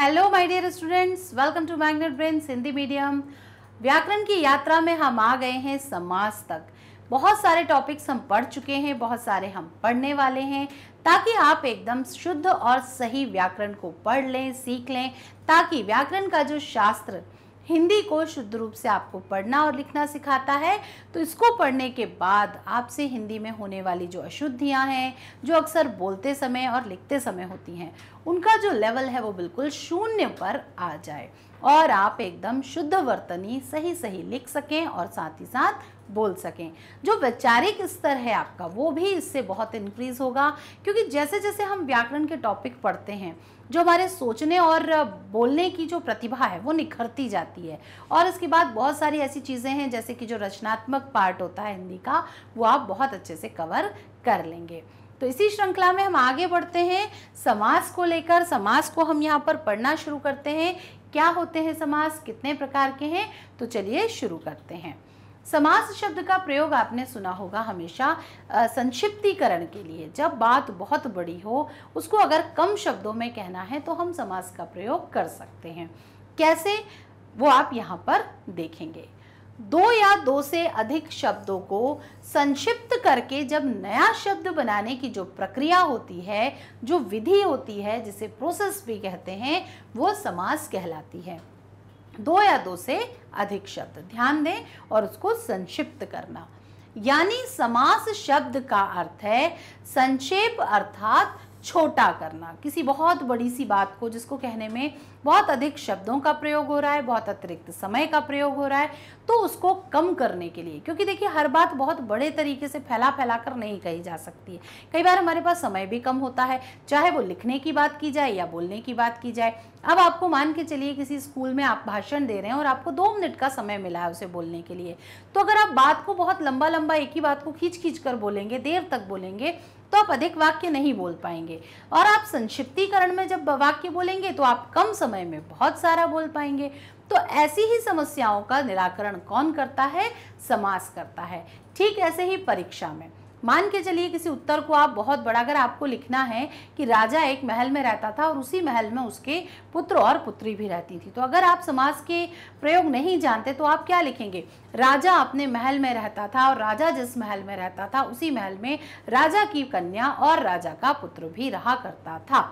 hello my dear students welcome to Magnet Brain Hindi medium व्याकरण की यात्रा में हम आ गए हैं समास तक बहुत सारे टॉपिक्स हम पढ़ चुके हैं बहुत सारे हम पढ़ने वाले हैं ताकि आप एकदम शुद्ध और सही व्याकरण को पढ़ लें सीख लें ताकि व्याकरण का जो शास्त्र हिंदी को शुद्ध रूप से आपको पढ़ना और लिखना सिखाता है तो इसको पढ़ने के बाद आपसे हिंदी में होने वाली जो अशुद्धियाँ हैं जो अक्सर बोलते समय और लिखते समय होती हैं उनका जो लेवल है वो बिल्कुल शून्य पर आ जाए और आप एकदम शुद्ध वर्तनी सही सही लिख सकें और साथ ही साथ बोल सकें जो वैचारिक स्तर है आपका वो भी इससे बहुत इंक्रीज़ होगा क्योंकि जैसे जैसे हम व्याकरण के टॉपिक पढ़ते हैं जो हमारे सोचने और बोलने की जो प्रतिभा है वो निखरती जाती है और इसके बाद बहुत सारी ऐसी चीज़ें हैं जैसे कि जो रचनात्मक पार्ट होता है हिंदी का वो आप बहुत अच्छे से कवर कर लेंगे तो इसी श्रृंखला में हम आगे बढ़ते हैं समाज को लेकर समाज को हम यहाँ पर पढ़ना शुरू करते हैं क्या होते हैं समाज कितने प्रकार के हैं तो चलिए शुरू करते हैं समास शब्द का प्रयोग आपने सुना होगा हमेशा संक्षिप्तीकरण के लिए जब बात बहुत बड़ी हो उसको अगर कम शब्दों में कहना है तो हम समास का प्रयोग कर सकते हैं कैसे वो आप यहाँ पर देखेंगे दो या दो से अधिक शब्दों को संक्षिप्त करके जब नया शब्द बनाने की जो प्रक्रिया होती है जो विधि होती है जिसे प्रोसेस भी कहते हैं वो समास कहलाती है दो या दो से अधिक शब्द ध्यान दें और उसको संक्षिप्त करना यानी समास शब्द का अर्थ है संक्षेप अर्थात छोटा करना किसी बहुत बड़ी सी बात को जिसको कहने में बहुत अधिक शब्दों का प्रयोग हो रहा है बहुत अतिरिक्त समय का प्रयोग हो रहा है तो उसको कम करने के लिए क्योंकि देखिए हर बात बहुत बड़े तरीके से फैला फैला कर नहीं कही जा सकती है कई बार हमारे पास समय भी कम होता है चाहे वो लिखने की बात की जाए या बोलने की बात की जाए अब आपको मान के चलिए किसी स्कूल में आप भाषण दे रहे हैं और आपको दो मिनट का समय मिला है उसे बोलने के लिए तो अगर आप बात को बहुत लंबा लंबा एक ही बात को खींच खींच कर बोलेंगे देर तक बोलेंगे तो आप अधिक वाक्य नहीं बोल पाएंगे और आप संक्षिप्तीकरण में जब वाक्य बोलेंगे तो आप कम समय में बहुत सारा बोल पाएंगे तो ऐसी ही समस्याओं का निराकरण कौन करता है समास करता है ठीक ऐसे ही परीक्षा में मान के चलिए किसी उत्तर को आप बहुत बड़ा अगर आपको लिखना है कि राजा एक महल में रहता था और उसी महल में उसके पुत्र और पुत्री भी रहती थी तो अगर आप समाज के प्रयोग नहीं जानते तो आप क्या लिखेंगे राजा अपने महल में रहता था और राजा जिस महल में रहता था उसी महल में राजा की कन्या और राजा का पुत्र भी रहा करता था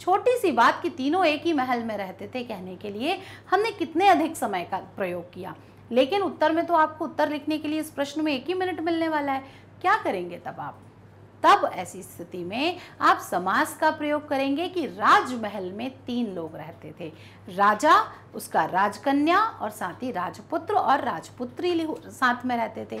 छोटी सी बात कि तीनों एक ही महल में रहते थे कहने के लिए हमने कितने अधिक समय का प्रयोग किया लेकिन उत्तर में तो आपको उत्तर लिखने के लिए इस प्रश्न में एक ही मिनट मिलने वाला है क्या करेंगे तब आप तब ऐसी स्थिति में आप समास का प्रयोग करेंगे कि राजमहल में तीन लोग रहते थे राजा उसका राजकन्या और साथ ही राजपुत्र और राजपुत्री साथ में रहते थे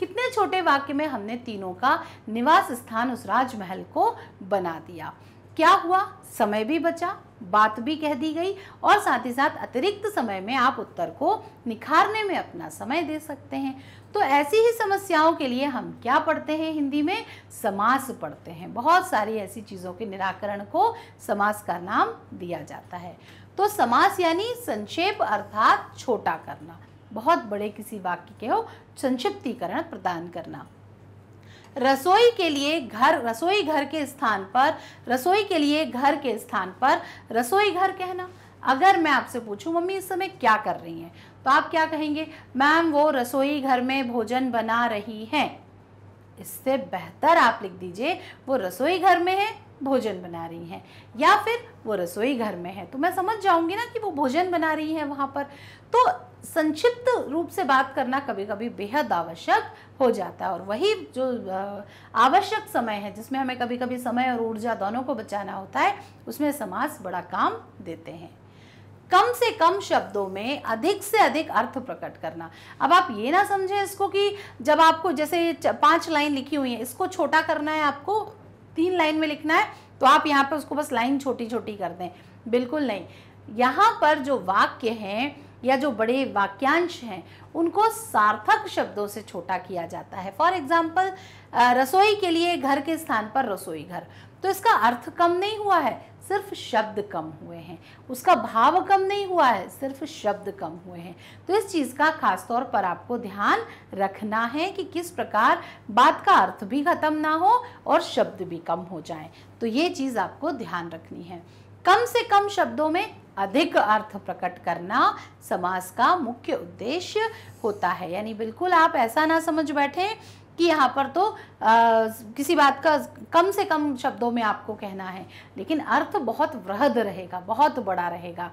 कितने छोटे वाक्य में हमने तीनों का निवास स्थान उस राजमहल को बना दिया क्या हुआ समय भी बचा बात भी कह दी गई और साथ ही साथ अतिरिक्त समय में आप उत्तर को निखारने में अपना समय दे सकते हैं तो ऐसी ही समस्याओं के लिए हम क्या पढ़ते हैं हिंदी में समास पढ़ते हैं बहुत सारी ऐसी चीज़ों के निराकरण को समास का नाम दिया जाता है तो समास यानी संक्षेप अर्थात छोटा करना बहुत बड़े किसी वाक्य के हो संक्षिप्तीकरण प्रदान करना रसोई के लिए घर रसोई घर के स्थान पर रसोई के लिए घर के स्थान पर रसोई घर कहना अगर मैं आपसे पूछूं मम्मी इस समय क्या कर रही हैं तो आप क्या कहेंगे मैम वो रसोई घर में भोजन बना रही हैं इससे बेहतर आप लिख दीजिए वो रसोई घर में है भोजन बना रही हैं या फिर वो रसोई घर में है तो मैं समझ जाऊंगी ना कि वो भोजन बना रही है वहाँ पर तो संक्षिप्त रूप से बात करना कभी कभी बेहद आवश्यक हो जाता है और वही जो आवश्यक समय है जिसमें हमें कभी कभी समय और ऊर्जा दोनों को बचाना होता है उसमें समाज बड़ा काम देते हैं कम से कम शब्दों में अधिक से अधिक अर्थ प्रकट करना अब आप ये ना समझें इसको कि जब आपको जैसे पांच लाइन लिखी हुई है इसको छोटा करना है आपको तीन लाइन में लिखना है तो आप यहाँ पर उसको बस लाइन छोटी छोटी कर दें बिल्कुल नहीं यहाँ पर जो वाक्य हैं या जो बड़े वाक्यांश हैं उनको सार्थक शब्दों से छोटा किया जाता है फॉर एग्जाम्पल रसोई के लिए घर के स्थान पर रसोई घर तो इसका अर्थ कम नहीं हुआ है सिर्फ शब्द कम हुए हैं उसका भाव कम नहीं हुआ है सिर्फ शब्द कम हुए हैं तो इस चीज़ का खास तौर पर आपको ध्यान रखना है कि किस प्रकार बात का अर्थ भी ख़त्म ना हो और शब्द भी कम हो जाए तो ये चीज़ आपको ध्यान रखनी है कम से कम शब्दों में अधिक अर्थ प्रकट करना समाज का मुख्य उद्देश्य होता है यानी बिल्कुल आप ऐसा ना समझ बैठें कि यहाँ पर तो आ, किसी बात का कम से कम शब्दों में आपको कहना है लेकिन अर्थ बहुत वृहद रहेगा बहुत बड़ा रहेगा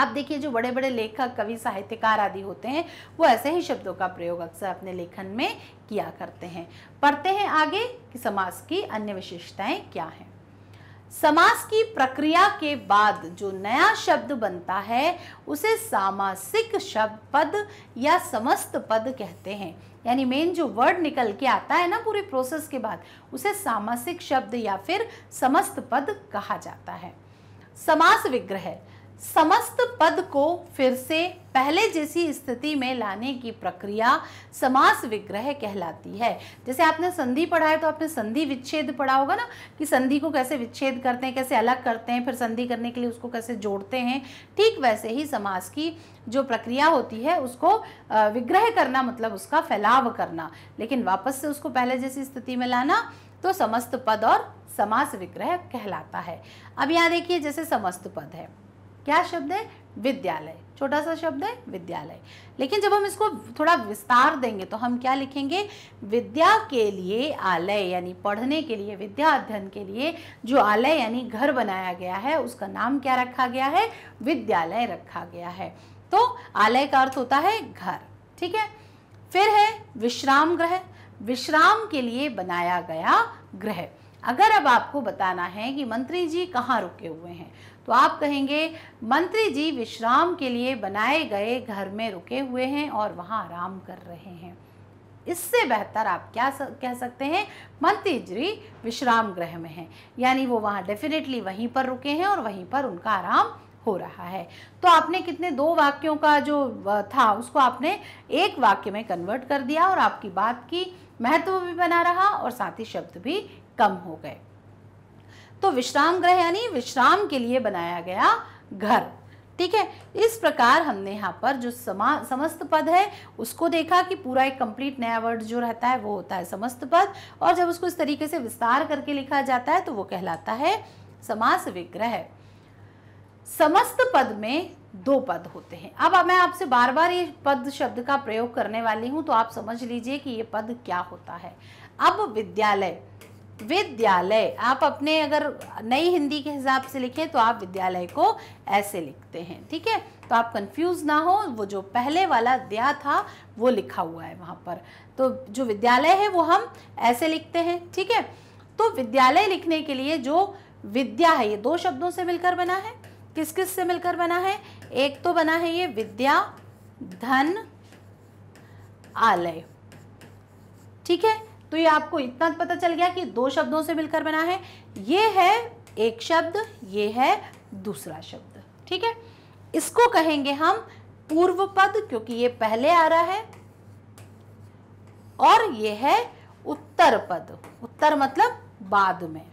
आप देखिए जो बड़े बड़े लेखक कवि साहित्यकार आदि होते हैं वो ऐसे ही शब्दों का प्रयोग अक्सर अपने लेखन में किया करते हैं पढ़ते हैं आगे कि समाज की अन्य विशेषताएं क्या हैं समास की प्रक्रिया के बाद जो नया शब्द बनता है उसे सामासिक शब्द पद या समस्त पद कहते हैं यानी मेन जो वर्ड निकल के आता है ना पूरे प्रोसेस के बाद उसे सामासिक शब्द या फिर समस्त पद कहा जाता है समास विग्रह समस्त पद को फिर से पहले जैसी स्थिति में लाने की प्रक्रिया समास विग्रह कहलाती है जैसे आपने संधि पढ़ा है तो आपने संधि विच्छेद पढ़ा होगा ना कि संधि को कैसे विच्छेद करते हैं कैसे अलग करते हैं फिर संधि करने के लिए उसको कैसे जोड़ते हैं ठीक वैसे ही समास की जो प्रक्रिया होती है उसको विग्रह करना मतलब उसका फैलाव करना लेकिन वापस से उसको पहले जैसी स्थिति में लाना तो समस्त पद और समास विग्रह कहलाता है अब यहाँ देखिए जैसे समस्त पद है क्या शब्द है विद्यालय छोटा सा शब्द है विद्यालय लेकिन जब हम इसको थोड़ा विस्तार देंगे तो हम क्या लिखेंगे विद्या के लिए आलय यानी पढ़ने के लिए विद्या अध्ययन के लिए जो आलय यानी घर बनाया गया है उसका नाम क्या रखा गया है विद्यालय रखा गया है तो आलय का अर्थ होता है घर ठीक है फिर है विश्राम ग्रह विश्राम के लिए बनाया गया ग्रह अगर अब आपको बताना है कि मंत्री जी कहाँ रुके हुए हैं तो आप कहेंगे मंत्री जी विश्राम के लिए बनाए गए घर में रुके हुए हैं और वहाँ आराम कर रहे हैं इससे बेहतर आप क्या कह सकते हैं मंत्री जी विश्राम गृह में हैं यानी वो वहाँ डेफिनेटली वहीं पर रुके हैं और वहीं पर उनका आराम हो रहा है तो आपने कितने दो वाक्यों का जो था उसको आपने एक वाक्य में कन्वर्ट कर दिया और आपकी बात की महत्व भी बना रहा और साथ ही शब्द भी कम हो गए तो विश्राम ग्रह यानी विश्राम के लिए बनाया गया घर ठीक है इस प्रकार हमने यहाँ पर जो समा समस्त पद है उसको देखा कि पूरा एक कंप्लीट नया वर्ड जो रहता है वो होता है समस्त पद और जब उसको इस तरीके से विस्तार करके लिखा जाता है तो वो कहलाता है समास विग्रह समस्त पद में दो पद होते हैं अब मैं आपसे बार बार ये पद शब्द का प्रयोग करने वाली हूँ तो आप समझ लीजिए कि ये पद क्या होता है अब विद्यालय विद्यालय आप अपने अगर नई हिंदी के हिसाब से लिखें तो आप विद्यालय को ऐसे लिखते हैं ठीक है तो आप कंफ्यूज ना हो वो जो पहले वाला दया था वो लिखा हुआ है वहाँ पर तो जो विद्यालय है वो हम ऐसे लिखते हैं ठीक है तो विद्यालय लिखने के लिए जो विद्या है ये दो शब्दों से मिलकर बना है किस किस से मिलकर बना है एक तो बना है ये विद्या धन आलय ठीक है तो ये आपको इतना पता चल गया कि दो शब्दों से मिलकर बना है ये है एक शब्द ये है दूसरा शब्द ठीक है इसको कहेंगे हम पूर्व पद क्योंकि ये पहले आ रहा है और ये है उत्तर पद उत्तर मतलब बाद में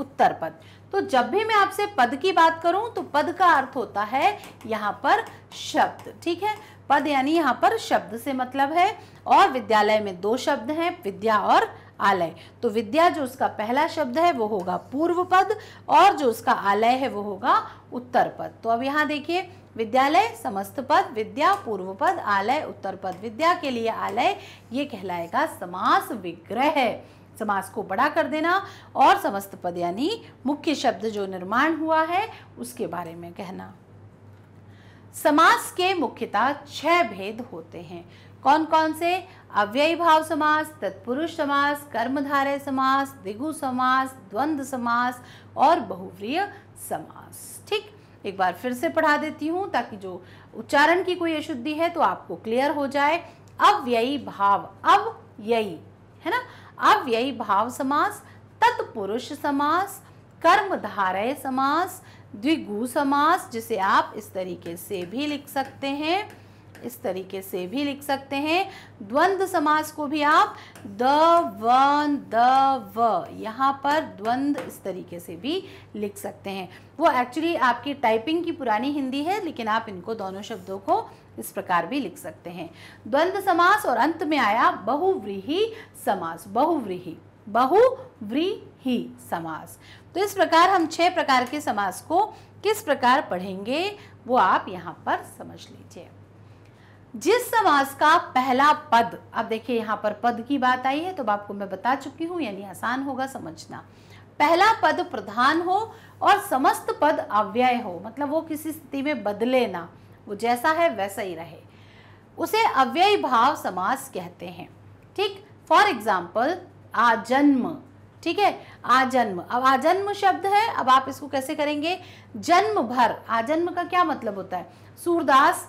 उत्तर पद तो जब भी मैं आपसे पद की बात करूं तो पद का अर्थ होता है यहां पर शब्द ठीक है पद यानी यहाँ पर शब्द से मतलब है और विद्यालय में दो शब्द हैं विद्या और आलय तो विद्या जो उसका पहला शब्द है वो होगा पूर्व पद और जो उसका आलय है वो होगा उत्तर पद तो अब यहाँ देखिए विद्यालय समस्त पद विद्या पूर्व पद आलय उत्तर पद विद्या के लिए आलय ये कहलाएगा समास विग्रह समास को बड़ा कर देना और समस्त पद यानी मुख्य शब्द जो निर्माण हुआ है उसके बारे में कहना समास के मुख्यतः छह भेद होते हैं कौन कौन से अव्ययी भाव समास तत्पुरुष समास कर्मधारय समास दिगु समास द्वंद समास और बहुव्रीय समास ठीक एक बार फिर से पढ़ा देती हूँ ताकि जो उच्चारण की कोई अशुद्धि है तो आपको क्लियर हो जाए अव्ययी भाव अव्ययी है ना अव्ययी भाव समास तत्पुरुष समास कर्मधारय समास द्विगु समास जिसे आप इस तरीके से भी लिख सकते हैं इस तरीके से भी लिख सकते हैं द्वंद्व समास को भी आप द व द व यहाँ पर द्वंद इस तरीके से भी लिख सकते हैं वो एक्चुअली आपकी टाइपिंग की पुरानी हिंदी है लेकिन आप इनको दोनों शब्दों को इस प्रकार भी लिख सकते हैं द्वंद समास और अंत में आया बहुव्रीही समास बहुव्रीही बहुव्रीही समास तो इस प्रकार हम छह प्रकार के समास को किस प्रकार पढ़ेंगे वो आप यहाँ पर समझ लीजिए जिस समास का पहला पद अब देखिए यहाँ पर पद की बात आई है तो आपको मैं बता चुकी हूँ यानी आसान होगा समझना पहला पद प्रधान हो और समस्त पद अव्यय हो मतलब वो किसी स्थिति में बदले ना वो जैसा है वैसा ही रहे उसे अव्यय भाव समास कहते हैं ठीक फॉर एग्जाम्पल आजन्म ठीक है आजन्म अब आजन्म शब्द है अब आप इसको कैसे करेंगे जन्म भर आजन्म का क्या मतलब होता है सूरदास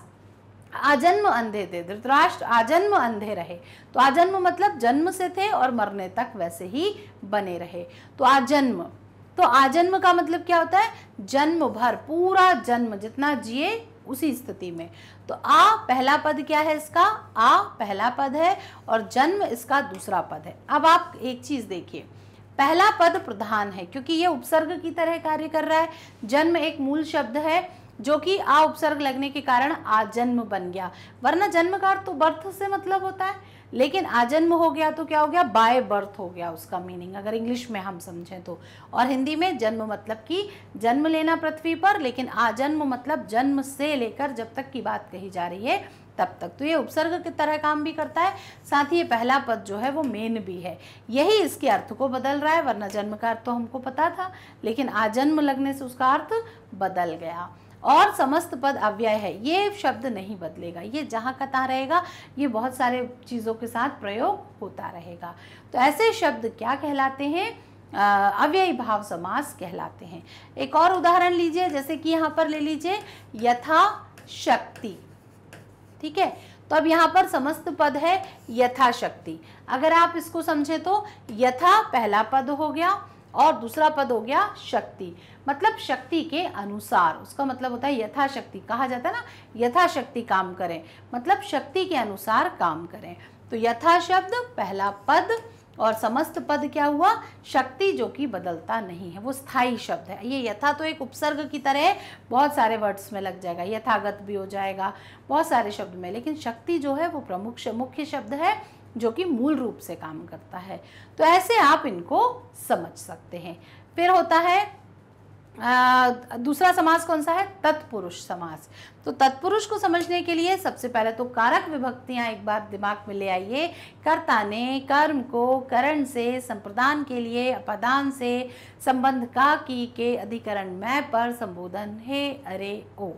आजन्म अंधे थे धृतराष्ट्र आजन्म अंधे रहे तो आजन्म मतलब जन्म से थे और मरने तक वैसे ही बने रहे तो आजन्म तो आजन्म का मतलब क्या होता है जन्म भर पूरा जन्म जितना जिए उसी स्थिति में तो आ पहला पद क्या है इसका आ पहला पद है और जन्म इसका दूसरा पद है अब आप एक चीज देखिए पहला पद प्रधान है क्योंकि ये उपसर्ग की तरह कार्य कर रहा है जन्म एक मूल शब्द है जो कि आ उपसर्ग लगने के कारण आजन्म बन गया वरना जन्म का तो बर्थ से मतलब होता है लेकिन आजन्म हो गया तो क्या हो गया बाय बर्थ हो गया उसका मीनिंग अगर इंग्लिश में हम समझें तो और हिंदी में जन्म मतलब कि जन्म लेना पृथ्वी पर लेकिन आजन्म मतलब जन्म से लेकर जब तक की बात कही जा रही है तब तक तो ये उपसर्ग की तरह काम भी करता है साथ ही ये पहला पद जो है वो मेन भी है यही इसके अर्थ को बदल रहा है वरना जन्म का अर्थ तो हमको पता था लेकिन आजन्म लगने से उसका अर्थ बदल गया और समस्त पद अव्यय है ये शब्द नहीं बदलेगा ये जहाँ का रहेगा ये बहुत सारे चीज़ों के साथ प्रयोग होता रहेगा तो ऐसे शब्द क्या कहलाते हैं अव्ययी भाव समास कहलाते हैं एक और उदाहरण लीजिए जैसे कि यहाँ पर ले लीजिए यथा शक्ति ठीक है तो अब यहाँ पर समस्त पद है यथाशक्ति अगर आप इसको समझे तो यथा पहला पद हो गया और दूसरा पद हो गया शक्ति मतलब शक्ति के अनुसार उसका मतलब होता है यथाशक्ति कहा जाता है ना यथाशक्ति काम करें मतलब शक्ति के अनुसार काम करें तो यथा शब्द पहला पद और समस्त पद क्या हुआ शक्ति जो कि बदलता नहीं है वो स्थायी शब्द है ये यथा तो एक उपसर्ग की तरह बहुत सारे वर्ड्स में लग जाएगा यथागत भी हो जाएगा बहुत सारे शब्द में लेकिन शक्ति जो है वो प्रमुख मुख्य शब्द है जो कि मूल रूप से काम करता है तो ऐसे आप इनको समझ सकते हैं फिर होता है दूसरा समास कौन सा है तत्पुरुष समास तो तत्पुरुष को समझने के लिए सबसे पहले तो कारक विभक्तियां एक बार दिमाग में ले आइए कर्ता ने कर्म को करण से संप्रदान के लिए अपदान से संबंध का की के अधिकरण मैं पर संबोधन हे अरे ओ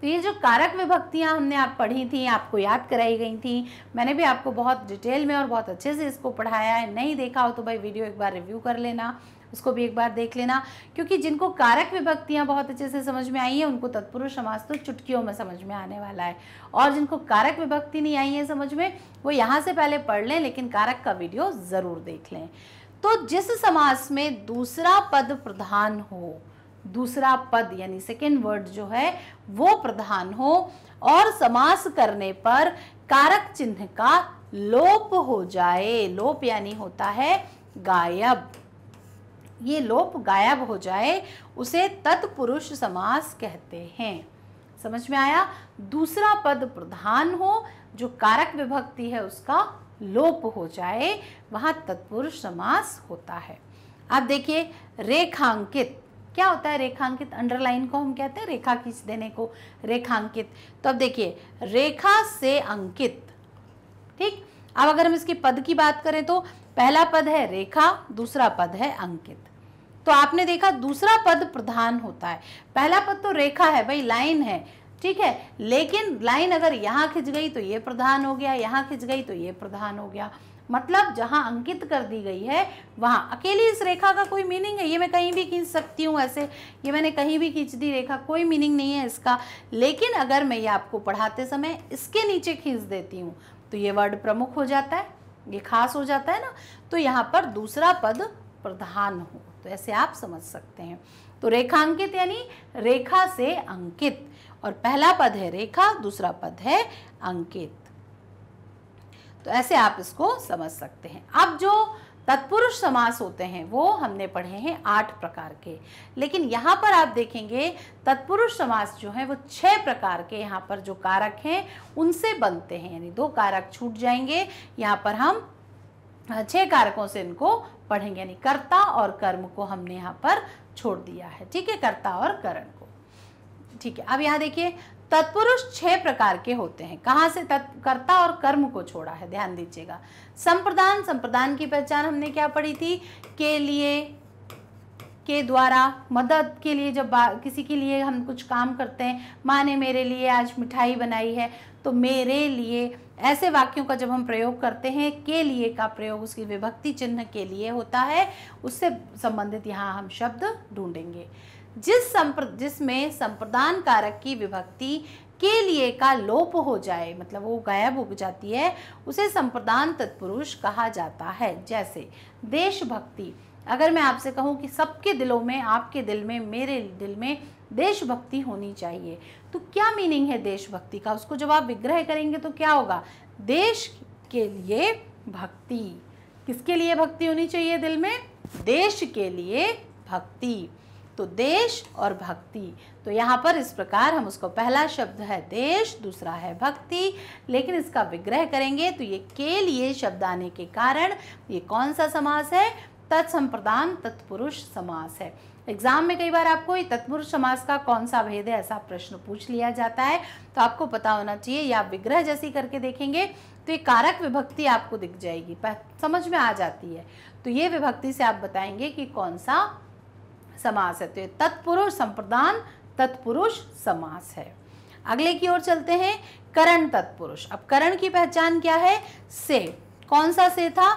तो ये जो कारक विभक्तियाँ हमने आप पढ़ी थी आपको याद कराई गई थी मैंने भी आपको बहुत डिटेल में और बहुत अच्छे से इसको पढ़ाया है नहीं देखा हो तो भाई वीडियो एक बार रिव्यू कर लेना उसको भी एक बार देख लेना क्योंकि जिनको कारक विभक्तियाँ बहुत अच्छे से समझ में आई हैं उनको तत्पुरुष समास तो चुटकियों में समझ में आने वाला है और जिनको कारक विभक्ति नहीं आई है समझ में वो यहाँ से पहले पढ़ लें लेकिन कारक का वीडियो ज़रूर देख लें तो जिस समास में दूसरा पद प्रधान हो दूसरा पद यानी सेकेंड वर्ड जो है वो प्रधान हो और समास करने पर कारक चिन्ह का लोप हो जाए लोप यानी होता है गायब ये लोप गायब हो जाए उसे तत्पुरुष समास कहते हैं समझ में आया दूसरा पद प्रधान हो जो कारक विभक्ति है उसका लोप हो जाए वहां तत्पुरुष समास होता है अब देखिए रेखांकित क्या होता है रेखांकित अंडरलाइन को हम कहते हैं रेखा खींच देने को रेखांकित तो अब देखिए रेखा से अंकित ठीक अब अगर हम इसके पद की बात करें तो पहला पद है रेखा दूसरा पद है अंकित तो आपने देखा दूसरा पद प्रधान होता है पहला पद तो रेखा है भाई लाइन है ठीक है लेकिन लाइन अगर यहाँ खिंच गई तो ये प्रधान हो गया यहाँ खिंच गई तो ये प्रधान हो गया मतलब जहाँ अंकित कर दी गई है वहाँ अकेली इस रेखा का कोई मीनिंग है ये मैं कहीं भी खींच सकती हूँ ऐसे ये मैंने कहीं भी खींच दी रेखा कोई मीनिंग नहीं है इसका लेकिन अगर मैं ये आपको पढ़ाते समय इसके नीचे खींच देती हूँ तो ये वर्ड प्रमुख हो जाता है ये खास हो जाता है ना तो यहाँ पर दूसरा पद प्रधान हो तो ऐसे आप समझ सकते हैं तो रेखांकित यानी रेखा से अंकित और पहला पद है रेखा दूसरा पद है अंकित तो ऐसे आप इसको समझ सकते हैं अब जो तत्पुरुष समास होते हैं वो हमने पढ़े हैं आठ प्रकार के लेकिन यहाँ पर आप देखेंगे तत्पुरुष समास जो है वो छह प्रकार के यहाँ पर जो कारक हैं उनसे बनते हैं यानी दो कारक छूट जाएंगे यहाँ पर हम छह कारकों से इनको पढ़ेंगे यानी कर्ता और कर्म को हमने यहाँ पर छोड़ दिया है ठीक है कर्ता और करण को ठीक है अब यहाँ देखिए तत्पुरुष छह प्रकार के होते हैं कहाँ से तत्कर्ता और कर्म को छोड़ा है ध्यान दीजिएगा संप्रदान संप्रदान की पहचान हमने क्या पढ़ी थी के लिए के द्वारा मदद के लिए जब किसी के लिए हम कुछ काम करते हैं माँ ने मेरे लिए आज मिठाई बनाई है तो मेरे लिए ऐसे वाक्यों का जब हम प्रयोग करते हैं के लिए का प्रयोग उसकी विभक्ति चिन्ह के लिए होता है उससे संबंधित यहाँ हम शब्द ढूंढेंगे जिस संप्र जिसमें संप्रदान कारक की विभक्ति के लिए का लोप हो जाए मतलब वो गायब हो जाती है उसे संप्रदान तत्पुरुष कहा जाता है जैसे देशभक्ति अगर मैं आपसे कहूँ कि सबके दिलों में आपके दिल में मेरे दिल में देशभक्ति होनी चाहिए तो क्या मीनिंग है देशभक्ति का उसको जब आप विग्रह करेंगे तो क्या होगा देश के लिए भक्ति किसके लिए भक्ति होनी चाहिए दिल में देश के लिए भक्ति तो देश और भक्ति तो यहाँ पर इस प्रकार हम उसको पहला शब्द है देश दूसरा है भक्ति लेकिन इसका विग्रह करेंगे तो ये के लिए शब्द आने के कारण ये कौन सा समास है तत्संप्रदान तत्पुरुष समास है एग्जाम में कई बार आपको तत्पुरुष समास का कौन सा भेद है ऐसा प्रश्न पूछ लिया जाता है तो आपको पता होना चाहिए या विग्रह जैसी करके देखेंगे तो ये कारक विभक्ति आपको दिख जाएगी समझ में आ जाती है तो ये विभक्ति से आप बताएंगे कि कौन सा समास है तो ये तत्पुरुष संप्रदान तत्पुरुष समास है अगले की ओर चलते हैं करण तत्पुरुष अब करण की पहचान क्या है से कौन सा से था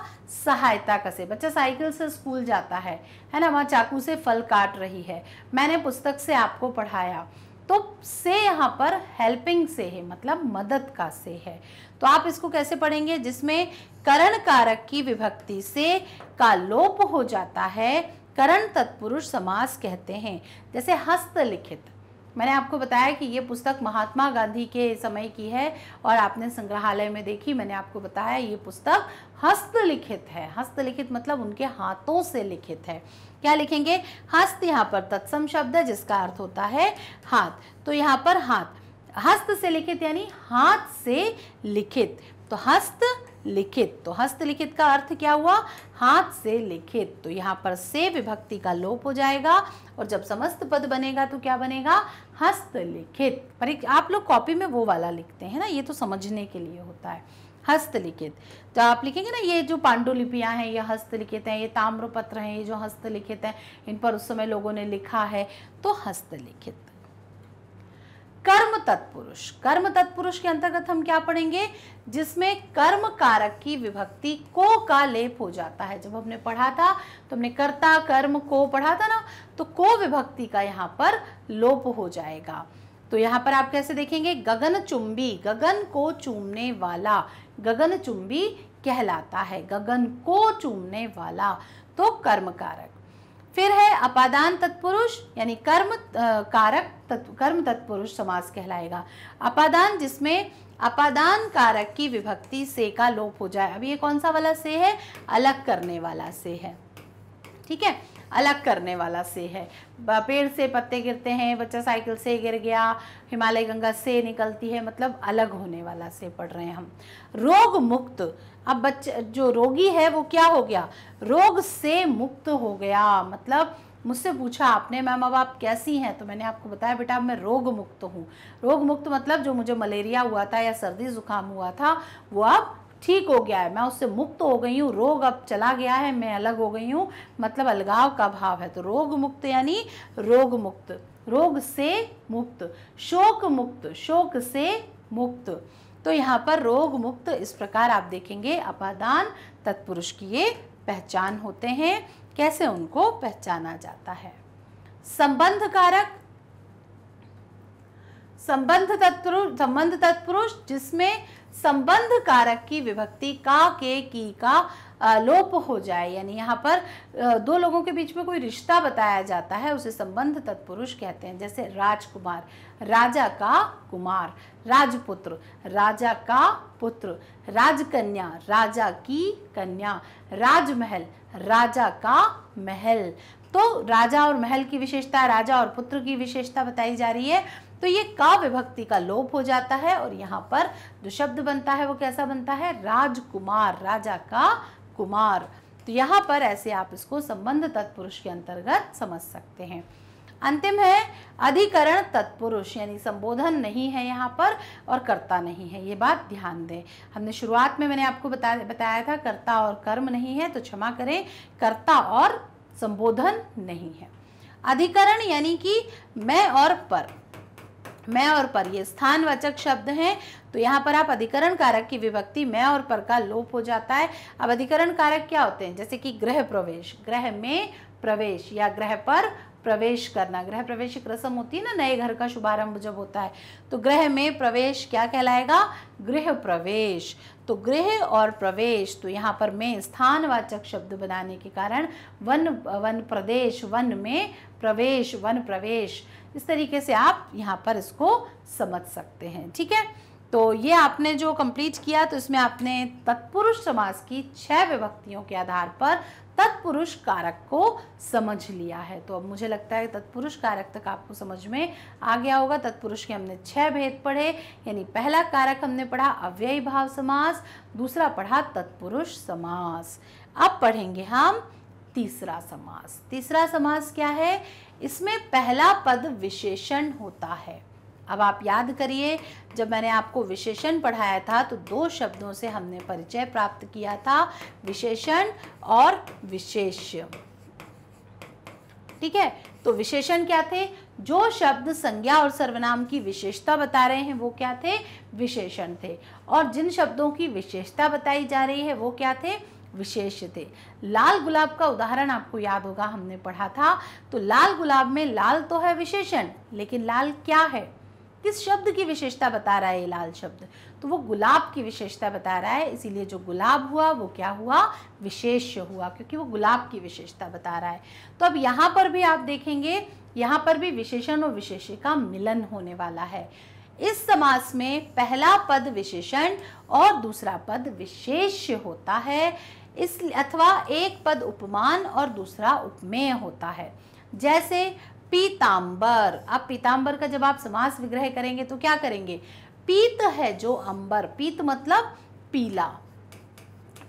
सहायता का से बच्चा साइकिल से स्कूल जाता है है ना वहाँ चाकू से फल काट रही है मैंने पुस्तक से आपको पढ़ाया तो से यहाँ पर हेल्पिंग से है मतलब मदद का से है तो आप इसको कैसे पढ़ेंगे जिसमें करण कारक की विभक्ति से का लोप हो जाता है करण तत्पुरुष समास कहते हैं जैसे हस्तलिखित मैंने आपको बताया कि ये पुस्तक महात्मा गांधी के समय की है और आपने संग्रहालय में देखी मैंने आपको बताया ये पुस्तक हस्तलिखित है हस्तलिखित मतलब उनके हाथों से लिखित है क्या लिखेंगे हस्त यहाँ पर तत्सम शब्द है जिसका अर्थ होता है हाथ तो यहाँ पर हाथ हस्त से लिखित यानी हाथ से लिखित तो हस्त लिखित तो हस्तलिखित का अर्थ क्या हुआ हाथ से लिखित तो यहाँ पर से विभक्ति का लोप हो जाएगा और जब समस्त पद बनेगा तो क्या बनेगा हस्तलिखित पर आप लोग कॉपी में वो वाला लिखते हैं ना ये तो समझने के लिए होता है हस्तलिखित तो आप लिखेंगे ना ये जो पांडुलिपियां हैं ये हस्तलिखित हैं ये ताम्रपत्र हैं ये जो हस्तलिखित हैं इन पर उस समय लोगों ने लिखा है तो हस्तलिखित कर्म तत्पुरुष कर्म तत्पुरुष के अंतर्गत हम क्या पढ़ेंगे जिसमें कर्म कारक की विभक्ति को का लेप हो जाता है जब हमने पढ़ा था तो हमने कर्ता कर्म को पढ़ा था ना तो को विभक्ति का यहाँ पर लोप हो जाएगा तो यहाँ पर आप कैसे देखेंगे गगन चुंबी गगन को चूमने वाला गगन चुंबी कहलाता है गगन को चूमने वाला तो कर्म कारक फिर है अपादान तत्पुरुष यानी कर्म कारक तत्व कर्म तत्पुरुष समास कहलाएगा अपादान जिसमें अपादान कारक की विभक्ति से का लोप हो जाए अब ये कौन सा वाला से है अलग करने वाला से है ठीक है अलग करने वाला से है पेड़ से पत्ते गिरते हैं बच्चा साइकिल से गिर गया हिमालय गंगा से निकलती है मतलब अलग होने वाला से पढ़ रहे हैं हम रोग मुक्त अब बच्चे जो रोगी है वो क्या हो गया रोग से मुक्त हो गया मतलब मुझसे पूछा आपने मैम अब आप कैसी हैं तो मैंने आपको बताया बेटा मैं रोग मुक्त हूँ रोग मुक्त मतलब जो मुझे मलेरिया हुआ था या सर्दी जुकाम हुआ था वो अब ठीक हो गया है मैं उससे मुक्त हो गई हूँ रोग अब चला गया है मैं अलग हो गई हूँ मतलब अलगाव का भाव है तो रोग मुक्त यानी रोग मुक्त रोग से मुक्त शोक मुक्त शोक से मुक्त तो यहाँ पर रोग मुक्त इस प्रकार आप देखेंगे अपादान तत्पुरुष की ये पहचान होते हैं कैसे उनको पहचाना जाता है संबंध कारक संबंध तत्पुरुष संबंध तत्पुरुष जिसमें संबंध कारक की विभक्ति का के की का लोप हो जाए यानी यहाँ पर दो लोगों के बीच में कोई रिश्ता बताया जाता है उसे संबंध तत्पुरुष कहते हैं जैसे राजकुमार राजा का कुमार राजपुत्र राजा का पुत्र राजकन्या राजा की कन्या राजमहल राजा का महल तो राजा और महल की विशेषता राजा और पुत्र की विशेषता बताई जा रही है तो ये का विभक्ति का लोप हो जाता है और यहाँ पर जो शब्द बनता है वो कैसा बनता है राजकुमार राजा का कुमार तो यहाँ पर ऐसे आप इसको संबंध तत्पुरुष के अंतर्गत समझ सकते हैं अंतिम है अधिकरण तत्पुरुष यानी संबोधन नहीं है यहाँ पर और कर्ता नहीं है ये बात ध्यान दें हमने शुरुआत में मैंने आपको बता बताया था कर्ता और कर्म नहीं है तो क्षमा करें कर्ता और संबोधन नहीं है अधिकरण यानी कि मैं और पर मैं और पर ये स्थानवाचक शब्द हैं तो यहाँ पर आप अधिकरण कारक की विभक्ति मैं और पर का लोप हो जाता है अब अधिकरण कारक क्या होते हैं जैसे कि ग्रह प्रवेश ग्रह में प्रवेश या ग्रह पर प्रवेश करना गृह प्रवेश एक रसम होती है ना नए घर का शुभारंभ जब होता है तो गृह में प्रवेश क्या कहलाएगा गृह प्रवेश तो गृह और प्रवेश तो यहाँ पर मैं स्थानवाचक शब्द बनाने के कारण वन वन प्रदेश वन में प्रवेश वन प्रवेश इस तरीके से आप यहाँ पर इसको समझ सकते हैं ठीक है तो ये आपने जो कंप्लीट किया तो इसमें आपने तत्पुरुष समास की छह विभक्तियों के आधार पर तत्पुरुष कारक को समझ लिया है तो अब मुझे लगता है तत्पुरुष कारक तक आपको समझ में आ गया होगा तत्पुरुष के हमने छह भेद पढ़े यानी पहला कारक हमने पढ़ा अव्ययी भाव समास दूसरा पढ़ा तत्पुरुष समास अब पढ़ेंगे हम तीसरा समास तीसरा समास क्या है इसमें पहला पद विशेषण होता है अब आप याद करिए जब मैंने आपको विशेषण पढ़ाया था तो दो शब्दों से हमने परिचय प्राप्त किया था विशेषण और विशेष ठीक है तो विशेषण क्या थे जो शब्द संज्ञा और सर्वनाम की विशेषता बता रहे हैं वो क्या थे विशेषण थे और जिन शब्दों की विशेषता बताई जा रही है वो क्या थे विशेष थे लाल गुलाब का उदाहरण आपको याद होगा हमने पढ़ा था तो लाल गुलाब में लाल तो है विशेषण लेकिन लाल क्या है किस शब्द की विशेषता बता रहा है लाल शब्द तो वो गुलाब की विशेषता बता रहा है इसीलिए जो गुलाब हुआ वो क्या हुआ विशेष हुआ क्योंकि वो गुलाब की विशेषता बता रहा है तो अब यहाँ पर भी आप देखेंगे यहाँ पर भी विशेषण और विशेष का मिलन होने वाला है इस समास में पहला पद विशेषण और दूसरा पद विशेष होता है इस अथवा एक पद उपमान और दूसरा उपमेय होता है जैसे पीतांबर अब पीतांबर का जब आप समास विग्रह करेंगे तो क्या करेंगे पीत है जो अंबर पीत मतलब पीला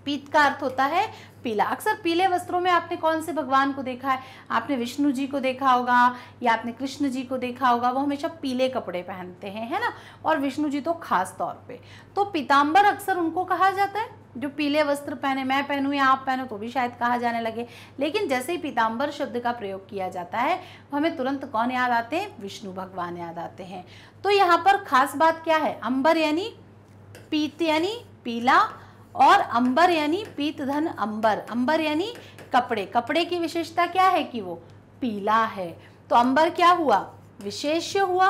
पीत का अर्थ होता है पीला अक्सर पीले वस्त्रों में आपने कौन से भगवान को देखा है आपने विष्णु जी को देखा होगा या आपने कृष्ण जी को देखा होगा वो हमेशा पीले कपड़े पहनते हैं है ना और विष्णु जी तो खास तौर पे तो पीताम्बर अक्सर उनको कहा जाता है जो पीले वस्त्र पहने मैं पहनूं या आप पहनो तो भी शायद कहा जाने लगे लेकिन जैसे ही पीताम्बर शब्द का प्रयोग किया जाता है तो हमें तुरंत कौन याद आते हैं विष्णु भगवान याद आते हैं तो यहाँ पर खास बात क्या है अंबर यानी पीत यानी पीला और अंबर यानी पीत धन अंबर अंबर यानी कपड़े कपड़े की विशेषता क्या है कि वो पीला है तो अंबर क्या हुआ विशेष हुआ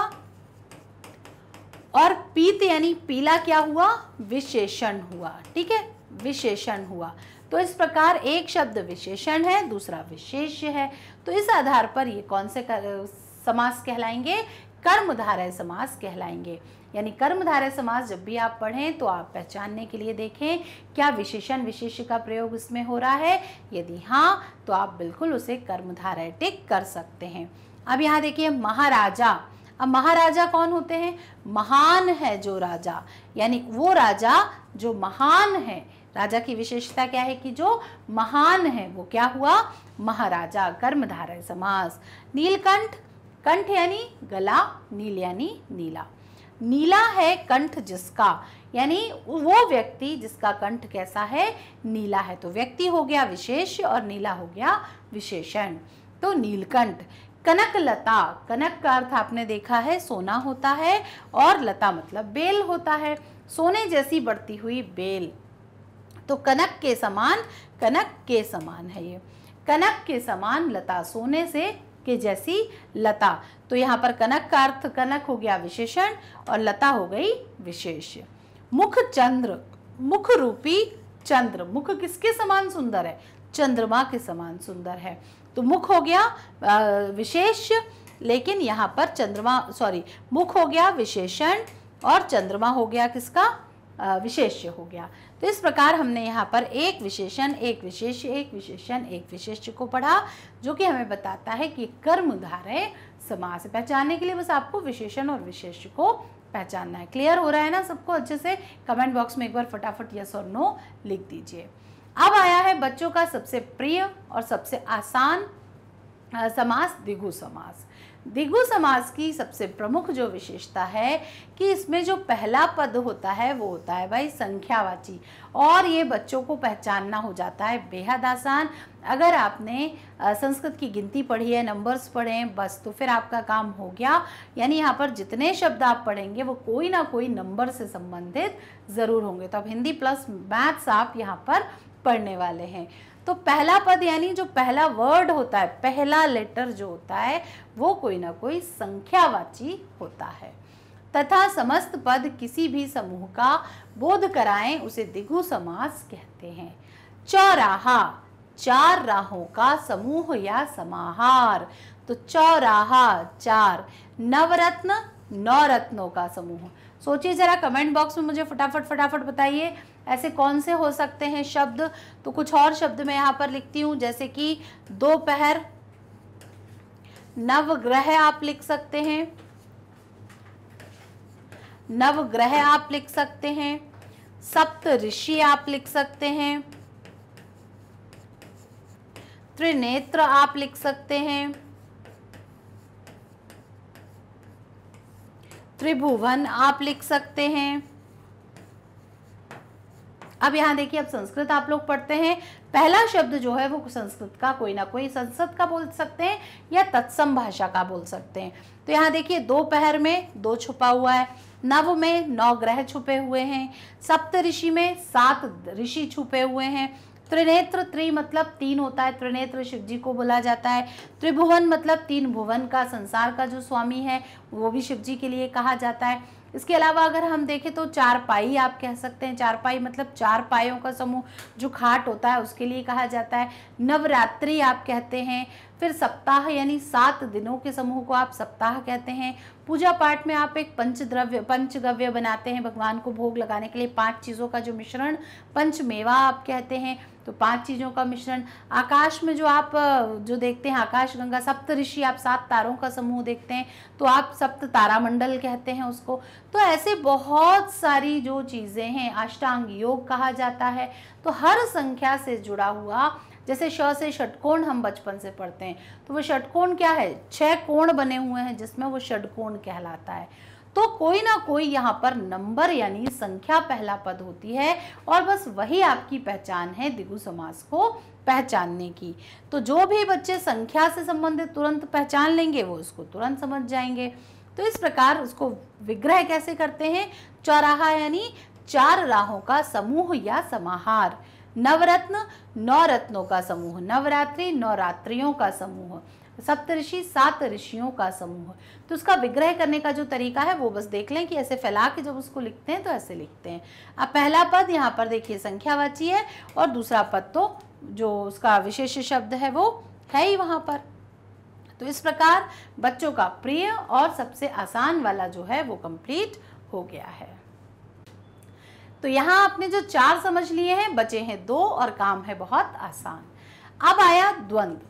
और पीत यानी पीला क्या हुआ विशेषण हुआ ठीक है विशेषण हुआ तो इस प्रकार एक शब्द विशेषण है दूसरा विशेष है तो इस आधार पर ये कौन से कर, समास कहलाएंगे कर्मधारय समास कहलाएंगे यानी कर्मधारय समास जब भी आप पढ़ें तो आप पहचानने के लिए देखें क्या विशेषण विशेष का प्रयोग उसमें हो रहा है यदि हाँ तो आप बिल्कुल उसे कर्मधारय टिक कर सकते हैं अब यहाँ देखिए महाराजा अब महाराजा कौन होते हैं महान है जो राजा यानी वो राजा जो महान है राजा की विशेषता क्या है कि जो महान है वो क्या हुआ महाराजा कर्मधारय समास नीलकंठ कंठ यानी गला नील यानी नीला नीला है कंठ जिसका यानी वो व्यक्ति जिसका कंठ कैसा है नीला है तो व्यक्ति हो गया विशेष और नीला हो गया विशेषण तो नीलकंठ कनक लता कनक का अर्थ आपने देखा है सोना होता है और लता मतलब बेल होता है सोने जैसी बढ़ती हुई बेल तो कनक के समान कनक के समान है ये कनक के समान लता सोने से के जैसी लता तो यहाँ पर कनक का अर्थ कनक हो गया विशेषण और लता हो गई विशेष मुख चंद्र मुख रूपी चंद्र मुख किसके समान सुंदर है चंद्रमा के समान सुंदर है तो मुख हो गया विशेष लेकिन यहाँ पर चंद्रमा सॉरी मुख हो गया विशेषण और चंद्रमा हो गया किसका विशेष्य हो गया तो इस प्रकार हमने यहाँ पर एक विशेषण एक विशेष एक विशेषण एक विशेष्य को पढ़ा जो कि हमें बताता है कि कर्म उदाहरण समास पहचानने के लिए बस आपको विशेषण और विशेष्य को पहचानना है क्लियर हो रहा है ना सबको अच्छे से कमेंट बॉक्स में एक बार फटाफट यस और नो लिख दीजिए अब आया है बच्चों का सबसे प्रिय और सबसे आसान समास द्विगु समास दिगु समाज की सबसे प्रमुख जो विशेषता है कि इसमें जो पहला पद होता है वो होता है भाई संख्यावाची और ये बच्चों को पहचानना हो जाता है बेहद आसान अगर आपने संस्कृत की गिनती पढ़ी है नंबर्स पढ़े हैं बस तो फिर आपका काम हो गया यानी यहाँ पर जितने शब्द आप पढ़ेंगे वो कोई ना कोई नंबर से संबंधित ज़रूर होंगे तो अब हिंदी प्लस मैथ्स आप यहाँ पर पढ़ने वाले हैं तो पहला पद यानी जो पहला वर्ड होता है पहला लेटर जो होता है वो कोई ना कोई संख्यावाची होता है तथा समस्त पद किसी भी समूह का बोध कराएं उसे दिगु समास कहते हैं चौराहा चार राहों का समूह या समाहार तो चौराहा चार नवरत्न नौ रत्नों का समूह सोचिए जरा कमेंट बॉक्स में मुझे फटाफट फटाफट बताइए ऐसे कौन से हो सकते हैं शब्द तो कुछ और शब्द मैं यहाँ पर लिखती हूँ जैसे कि दोपहर नवग्रह आप लिख सकते हैं नवग्रह आप लिख सकते हैं सप्त ऋषि आप लिख सकते हैं त्रिनेत्र आप लिख सकते हैं त्रिभुवन आप लिख सकते हैं अब यहाँ देखिए अब संस्कृत आप लोग पढ़ते हैं पहला शब्द जो है वो संस्कृत का कोई ना कोई संस्कृत का बोल सकते हैं या तत्सम भाषा का बोल सकते हैं तो यहाँ देखिए दो पहर में दो छुपा हुआ है नव में नौ ग्रह छुपे हुए हैं सप्त ऋषि में सात ऋषि छुपे हुए हैं त्रिनेत्र त्रि मतलब तीन होता है त्रिनेत्र शिव जी को बोला जाता है त्रिभुवन मतलब तीन भुवन का संसार का जो स्वामी है वो भी शिव जी के लिए कहा जाता है इसके अलावा अगर हम देखें तो चार पाई आप कह सकते हैं चार पाई मतलब चार पायों का समूह जो खाट होता है उसके लिए कहा जाता है नवरात्रि आप कहते हैं फिर सप्ताह यानी सात दिनों के समूह को आप सप्ताह कहते हैं पूजा पाठ में आप एक पंचद्रव्य पंचगव्य बनाते हैं भगवान को भोग लगाने के लिए पांच चीज़ों का जो मिश्रण पंचमेवा आप कहते हैं तो पांच चीज़ों का मिश्रण आकाश में जो आप जो देखते हैं आकाश गंगा सप्त ऋषि आप सात तारों का समूह देखते हैं तो आप सप्त तारामंडल कहते हैं उसको तो ऐसे बहुत सारी जो चीज़ें हैं अष्टांग योग कहा जाता है तो हर संख्या से जुड़ा हुआ जैसे श से षटकोण हम बचपन से पढ़ते हैं तो वो षटकोण क्या है छह कोण बने हुए हैं जिसमें वो षटकोण कहलाता है तो कोई ना कोई यहाँ पर नंबर यानी संख्या पहला पद होती है और बस वही आपकी पहचान है दिगु समास को पहचानने की तो जो भी बच्चे संख्या से संबंधित तुरंत पहचान लेंगे वो उसको तुरंत समझ जाएंगे तो इस प्रकार उसको विग्रह कैसे करते हैं चौराहा यानी चार राहों का समूह या समाहार नवरत्न नौ रत्नों का समूह नवरात्रि नवरात्रियों का समूह सप्तऋषि सात ऋषियों का समूह तो उसका विग्रह करने का जो तरीका है वो बस देख लें कि ऐसे फैला के जब उसको लिखते हैं तो ऐसे लिखते हैं अब पहला पद यहाँ पर देखिए संख्यावाची है और दूसरा पद तो जो उसका विशेष शब्द है वो है ही वहाँ पर तो इस प्रकार बच्चों का प्रिय और सबसे आसान वाला जो है वो कंप्लीट हो गया है तो यहाँ आपने जो चार समझ लिए हैं बचे हैं दो और काम है बहुत आसान अब आया द्वंद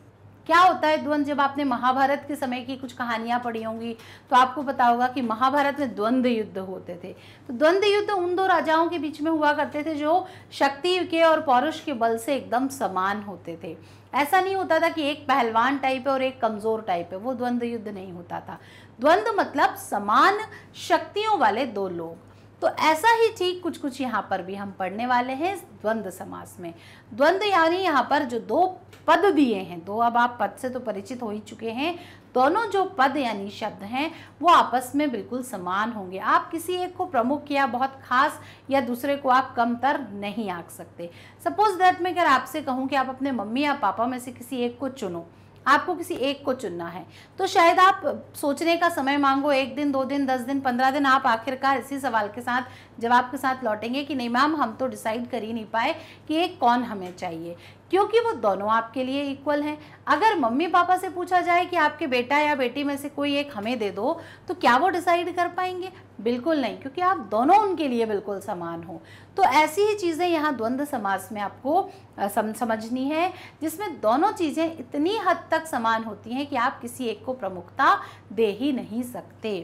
क्या होता है द्वंद जब आपने महाभारत के समय की कुछ कहानियां पढ़ी होंगी तो आपको पता होगा कि महाभारत में द्वंद्व युद्ध होते थे तो द्वंद्व युद्ध उन दो राजाओं के बीच में हुआ करते थे जो शक्ति के और पौरुष के बल से एकदम समान होते थे ऐसा नहीं होता था कि एक पहलवान टाइप है और एक कमज़ोर टाइप है वो द्वंद्व युद्ध नहीं होता था द्वंद्व मतलब समान शक्तियों वाले दो लोग तो ऐसा ही ठीक कुछ कुछ यहाँ पर भी हम पढ़ने वाले हैं द्वंद्व समास में द्वंद्व यानी यहाँ पर जो दो पद दिए हैं दो अब आप पद से तो परिचित हो ही चुके हैं दोनों जो पद यानी शब्द हैं वो आपस में बिल्कुल समान होंगे आप किसी एक को प्रमुख या बहुत खास या दूसरे को आप कमतर नहीं आंक सकते सपोज दैट में अगर आपसे कहूँ कि आप अपने मम्मी या पापा में से किसी एक को चुनो आपको किसी एक को चुनना है तो शायद आप सोचने का समय मांगो एक दिन दो दिन दस दिन पंद्रह दिन आप आखिरकार इसी सवाल के साथ जवाब के साथ लौटेंगे कि नहीं मैम हम तो डिसाइड कर ही नहीं पाए कि एक कौन हमें चाहिए क्योंकि वो दोनों आपके लिए इक्वल हैं अगर मम्मी पापा से पूछा जाए कि आपके बेटा या बेटी में से कोई एक हमें दे दो तो क्या वो डिसाइड कर पाएंगे बिल्कुल नहीं क्योंकि आप दोनों उनके लिए बिल्कुल समान हो तो ऐसी ही चीज़ें यहाँ द्वंद्व समाज में आपको सम, समझनी है जिसमें दोनों चीज़ें इतनी हद तक समान होती हैं कि आप किसी एक को प्रमुखता दे ही नहीं सकते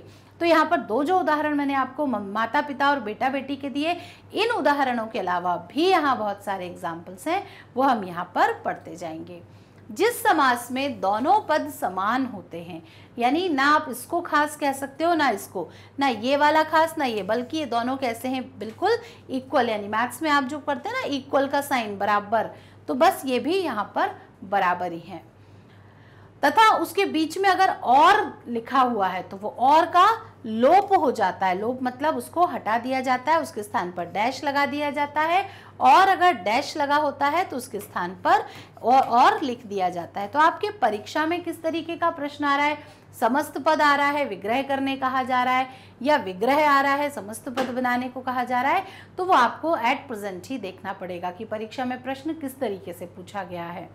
तो यहाँ पर दो जो उदाहरण मैंने आपको माता पिता और बेटा बेटी के दिए इन उदाहरणों के अलावा भी यहाँ बहुत सारे एग्जाम्पल्स हैं वो हम यहाँ पर पढ़ते जाएंगे जिस समास में दोनों पद समान होते हैं यानी ना आप इसको खास कह सकते हो ना इसको ना ये वाला खास ना ये बल्कि ये दोनों कैसे हैं बिल्कुल इक्वल यानी मैथ्स में आप जो पढ़ते हैं ना इक्वल का साइन बराबर तो बस ये भी यहाँ पर बराबर ही है तथा उसके बीच में अगर और लिखा हुआ है तो वो और का लोप हो जाता है लोप मतलब उसको हटा दिया जाता है उसके स्थान पर डैश लगा दिया जाता है और अगर डैश लगा होता है तो उसके स्थान पर और और लिख दिया जाता है तो आपके परीक्षा में किस तरीके का प्रश्न आ रहा है समस्त पद आ रहा है विग्रह करने कहा जा रहा है या विग्रह आ रहा है समस्त पद बनाने को कहा जा रहा है तो वो आपको एट प्रेजेंट ही देखना पड़ेगा कि परीक्षा में प्रश्न किस तरीके से पूछा गया है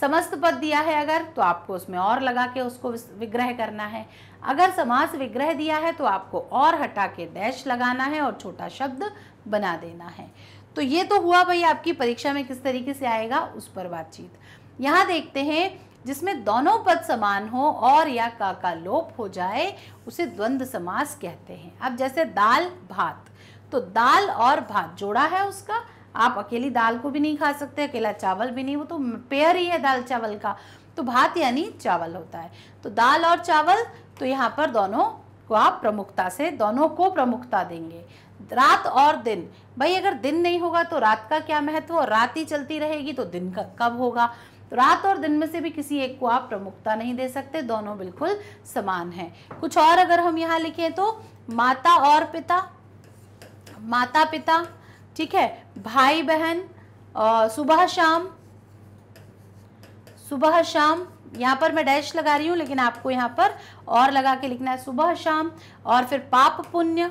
समस्त पद दिया है अगर तो आपको उसमें और लगा के उसको विग्रह करना है अगर समास विग्रह दिया है तो आपको और हटा के डैश लगाना है और छोटा शब्द बना देना है तो ये तो हुआ भाई आपकी परीक्षा में किस तरीके से आएगा उस पर बातचीत यहाँ देखते हैं जिसमें दोनों पद समान हो और या का का लोप हो जाए उसे द्वंद समास कहते हैं अब जैसे दाल भात तो दाल और भात जोड़ा है उसका आप अकेली दाल को भी नहीं खा सकते अकेला चावल भी नहीं वो तो पेयर ही है दाल चावल का तो भात यानी चावल होता है तो दाल और चावल तो यहाँ पर दोनों को आप प्रमुखता से दोनों को प्रमुखता देंगे रात और दिन भाई अगर दिन नहीं होगा तो रात का क्या महत्व और रात ही चलती रहेगी तो दिन का कब होगा तो रात और दिन में से भी किसी एक को आप प्रमुखता नहीं दे सकते दोनों बिल्कुल समान हैं कुछ और अगर हम यहाँ लिखें तो माता और पिता माता पिता ठीक है भाई बहन सुबह शाम सुबह शाम यहाँ पर मैं डैश लगा रही हूँ लेकिन आपको यहाँ पर और लगा के लिखना है सुबह शाम और फिर पाप पुण्य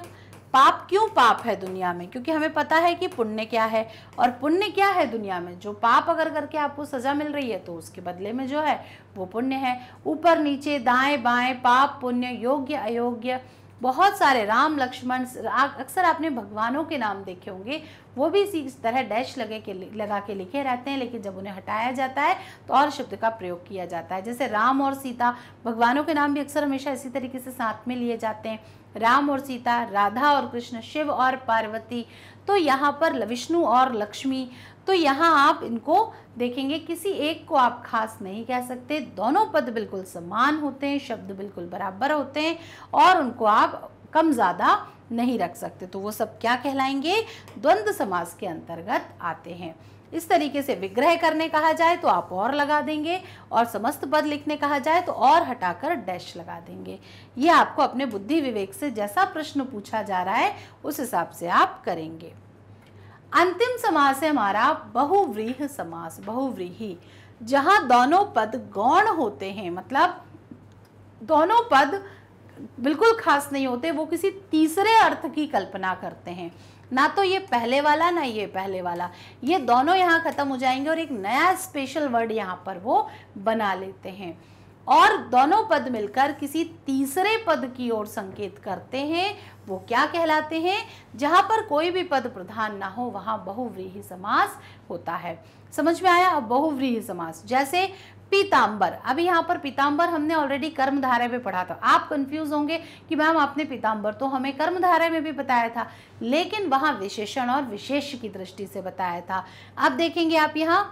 पाप क्यों पाप है दुनिया में क्योंकि हमें पता है कि पुण्य क्या है और पुण्य क्या है दुनिया में जो पाप अगर करके आपको सज़ा मिल रही है तो उसके बदले में जो है वो पुण्य है ऊपर नीचे दाएं बाएं पाप पुण्य योग्य अयोग्य बहुत सारे राम लक्ष्मण अक्सर आपने भगवानों के नाम देखे होंगे वो भी इसी तरह डैश लगे के लगा के लिखे रहते हैं लेकिन जब उन्हें हटाया जाता है तो और शब्द का प्रयोग किया जाता है जैसे राम और सीता भगवानों के नाम भी अक्सर हमेशा इसी तरीके से साथ में लिए जाते हैं राम और सीता राधा और कृष्ण शिव और पार्वती तो यहाँ पर विष्णु और लक्ष्मी तो यहाँ आप इनको देखेंगे किसी एक को आप खास नहीं कह सकते दोनों पद बिल्कुल समान होते हैं शब्द बिल्कुल बराबर होते हैं और उनको आप कम ज़्यादा नहीं रख सकते तो वो सब क्या कहलाएंगे द्वंद्व समास के अंतर्गत आते हैं इस तरीके से विग्रह करने कहा जाए तो आप और लगा देंगे और समस्त पद लिखने कहा जाए तो और हटाकर डैश लगा देंगे ये आपको अपने बुद्धि विवेक से जैसा प्रश्न पूछा जा रहा है उस हिसाब से आप करेंगे अंतिम समास है हमारा बहुव्रीह समास बहुव्रीही जहां दोनों पद गौण होते हैं मतलब दोनों पद बिल्कुल खास नहीं होते वो किसी तीसरे अर्थ की कल्पना करते हैं ना तो ये पहले वाला ना ये पहले वाला ये दोनों यहाँ ख़त्म हो जाएंगे और एक नया स्पेशल वर्ड यहाँ पर वो बना लेते हैं और दोनों पद मिलकर किसी तीसरे पद की ओर संकेत करते हैं वो क्या कहलाते हैं जहाँ पर कोई भी पद प्रधान ना हो वहाँ बहुव्रीही समास होता है समझ में आया अब बहुव्रीही समास जैसे पीताम्बर अभी यहाँ पर पीताम्बर हमने ऑलरेडी कर्मधारा में पढ़ा था आप कंफ्यूज होंगे कि मैम आपने पीताम्बर तो हमें कर्मधारा में भी बताया था लेकिन वहाँ विशेषण और विशेष की दृष्टि से बताया था अब देखेंगे आप यहाँ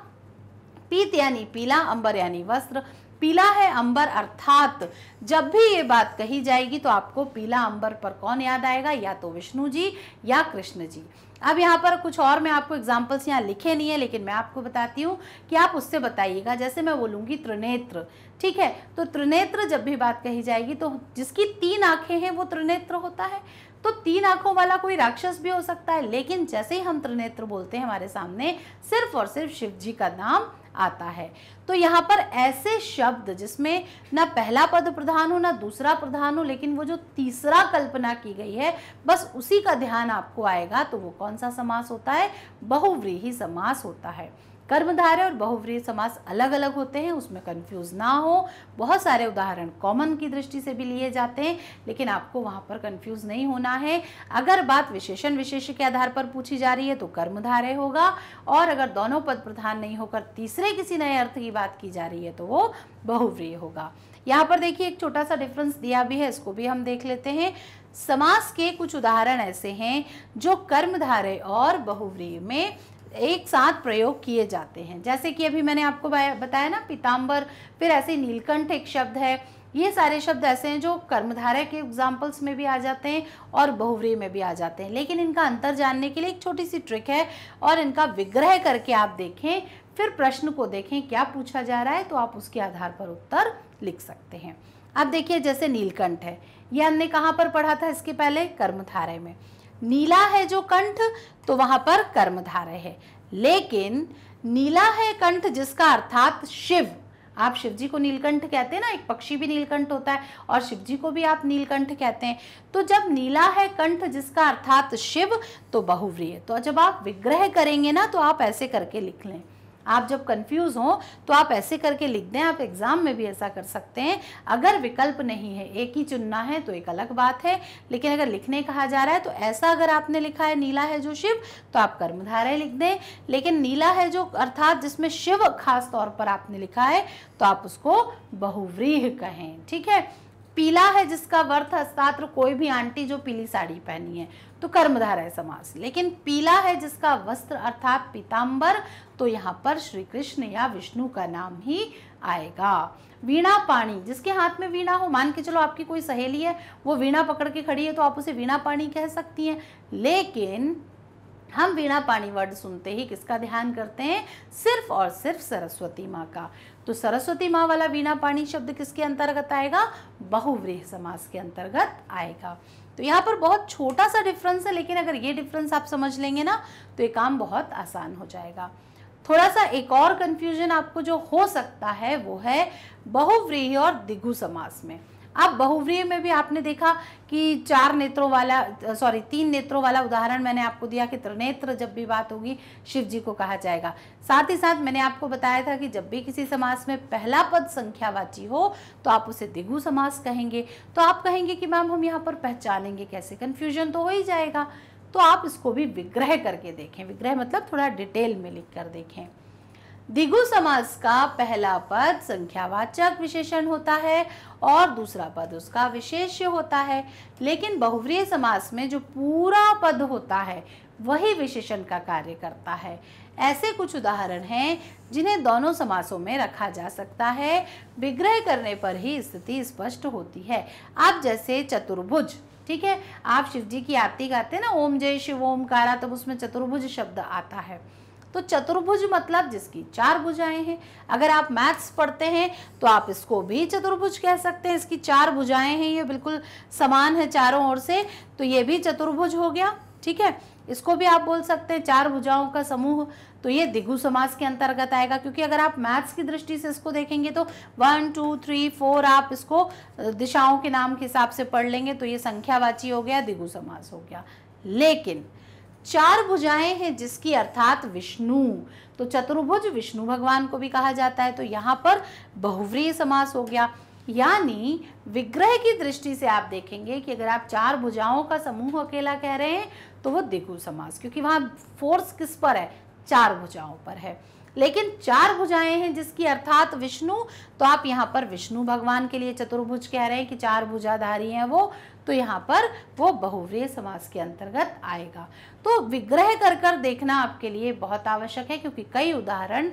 पीत यानी पीला अंबर यानी वस्त्र पीला है अंबर अर्थात जब भी ये बात कही जाएगी तो आपको पीला अंबर पर कौन याद आएगा या तो विष्णु जी या कृष्ण जी अब यहाँ पर कुछ और मैं आपको एग्जाम्पल्स यहाँ लिखे नहीं है लेकिन मैं आपको बताती हूँ कि आप उससे बताइएगा जैसे मैं बोलूँगी त्रिनेत्र ठीक है तो त्रिनेत्र जब भी बात कही जाएगी तो जिसकी तीन आँखें हैं वो त्रिनेत्र होता है तो तीन आंखों वाला कोई राक्षस भी हो सकता है लेकिन जैसे ही हम त्रिनेत्र बोलते हैं हमारे सामने सिर्फ और सिर्फ शिव जी का नाम आता है तो यहाँ पर ऐसे शब्द जिसमें ना पहला पद प्रधान हो ना दूसरा प्रधान हो लेकिन वो जो तीसरा कल्पना की गई है बस उसी का ध्यान आपको आएगा तो वो कौन सा समास होता है बहुव्रीही समास होता है कर्मधारय और बहुव्रीय समास अलग अलग होते हैं उसमें कन्फ्यूज ना हो बहुत सारे उदाहरण कॉमन की दृष्टि से भी लिए जाते हैं लेकिन आपको वहाँ पर कन्फ्यूज नहीं होना है अगर बात विशेषण विशेष के आधार पर पूछी जा रही है तो कर्मधारय होगा और अगर दोनों पद प्रधान नहीं होकर तीसरे किसी नए अर्थ की बात की जा रही है तो वो बहुव्रीय होगा यहाँ पर देखिए एक छोटा सा डिफरेंस दिया भी है इसको भी हम देख लेते हैं समास के कुछ उदाहरण ऐसे हैं जो कर्मधारय और बहुव्रीय में एक साथ प्रयोग किए जाते हैं जैसे कि अभी मैंने आपको बताया ना पीताम्बर फिर ऐसे नीलकंठ एक शब्द है ये सारे शब्द ऐसे हैं जो कर्मधारय के एग्जाम्पल्स में भी आ जाते हैं और बहुवरी में भी आ जाते हैं लेकिन इनका अंतर जानने के लिए एक छोटी सी ट्रिक है और इनका विग्रह करके आप देखें फिर प्रश्न को देखें क्या पूछा जा रहा है तो आप उसके आधार पर उत्तर लिख सकते हैं अब देखिए जैसे नीलकंठ है यह हमने कहाँ पर पढ़ा था इसके पहले कर्मधारय में नीला है जो कंठ तो वहां पर कर्मधारय है लेकिन नीला है कंठ जिसका अर्थात शिव आप शिव जी को नीलकंठ कहते हैं ना एक पक्षी भी नीलकंठ होता है और शिव जी को भी आप नीलकंठ कहते हैं तो जब नीला है कंठ जिसका अर्थात शिव तो बहुव्रीय तो जब आप विग्रह करेंगे ना तो आप ऐसे करके लिख लें आप जब कंफ्यूज हो तो आप ऐसे करके लिख दें आप एग्ज़ाम में भी ऐसा कर सकते हैं अगर विकल्प नहीं है एक ही चुनना है तो एक अलग बात है लेकिन अगर लिखने कहा जा रहा है तो ऐसा अगर आपने लिखा है नीला है जो शिव तो आप कर्मधारय लिख दें लेकिन नीला है जो अर्थात जिसमें शिव खास तौर पर आपने लिखा है तो आप उसको बहुव्रीह कहें ठीक है पीला है जिसका वर्थ हस्तात्र कोई भी आंटी जो पीली साड़ी पहनी है तो कर्मधारा है समास लेकिन पीला है जिसका वस्त्र अर्थात पीताम्बर तो यहाँ पर श्री कृष्ण या विष्णु का नाम ही आएगा वीणा पाणी जिसके हाथ में वीणा हो मान के चलो आपकी कोई सहेली है वो वीणा पकड़ के खड़ी है तो आप उसे वीणा पाणी कह सकती हैं लेकिन हम वीणा पानी वर्ड सुनते ही किसका ध्यान करते हैं सिर्फ और सिर्फ सरस्वती माँ का तो सरस्वती माँ वाला वीणा पानी शब्द किसके अंतर्गत आएगा बहुव्रीह समास के अंतर्गत आएगा तो यहाँ पर बहुत छोटा सा डिफरेंस है लेकिन अगर ये डिफरेंस आप समझ लेंगे ना तो ये काम बहुत आसान हो जाएगा थोड़ा सा एक और कन्फ्यूजन आपको जो हो सकता है वो है बहुव्रीही और दिघु समास में अब बहुव्रीय में भी आपने देखा कि चार नेत्रों वाला सॉरी तीन नेत्रों वाला उदाहरण मैंने आपको दिया कि त्रिनेत्र जब भी बात होगी शिव जी को कहा जाएगा साथ ही साथ मैंने आपको बताया था कि जब भी किसी समास में पहला पद संख्यावाची हो तो आप उसे दिगु समास कहेंगे तो आप कहेंगे कि मैम हम यहाँ पर पहचानेंगे कैसे कन्फ्यूजन तो हो ही जाएगा तो आप इसको भी विग्रह करके देखें विग्रह मतलब थोड़ा डिटेल में लिख कर देखें दिगु समास का पहला पद संख्यावाचक विशेषण होता है और दूसरा पद उसका विशेष्य होता है लेकिन बहुव्रीय समास में जो पूरा पद होता है वही विशेषण का कार्य करता है ऐसे कुछ उदाहरण हैं जिन्हें दोनों समासों में रखा जा सकता है विग्रह करने पर ही स्थिति स्पष्ट होती है आप जैसे चतुर्भुज ठीक है आप शिव जी की आरती गाते हैं ना ओम जय शिव ओम कारा तब उसमें चतुर्भुज शब्द आता है तो चतुर्भुज मतलब जिसकी चार भुजाएं हैं अगर आप मैथ्स पढ़ते हैं तो आप इसको भी चतुर्भुज कह सकते हैं इसकी चार भुजाएं हैं ये बिल्कुल समान है चारों ओर से तो ये भी चतुर्भुज हो गया ठीक है इसको भी आप बोल सकते हैं चार भुजाओं का समूह तो ये दिगु समास के अंतर्गत आएगा क्योंकि अगर आप मैथ्स की दृष्टि से इसको देखेंगे तो वन टू थ्री फोर आप इसको दिशाओं के नाम के हिसाब से पढ़ लेंगे तो ये संख्यावाची हो गया दिगु समास हो गया लेकिन चार भुजाएं हैं जिसकी अर्थात विष्णु तो चतुर्भुज विष्णु भगवान को भी कहा जाता है तो यहाँ पर बहुव्रीय समास हो गया यानी विग्रह की दृष्टि से आप देखेंगे कि अगर आप चार भुजाओं का समूह अकेला कह रहे हैं तो वो दिगु समास क्योंकि वहां फोर्स किस पर है चार भुजाओं पर है लेकिन चार भुजाएं हैं जिसकी अर्थात विष्णु तो आप यहाँ पर विष्णु भगवान के लिए चतुर्भुज कह रहे हैं कि चार भुजाधारी हैं वो तो यहाँ पर वो बहुव्रीय समास के अंतर्गत आएगा तो विग्रह कर कर देखना आपके लिए बहुत आवश्यक है क्योंकि कई उदाहरण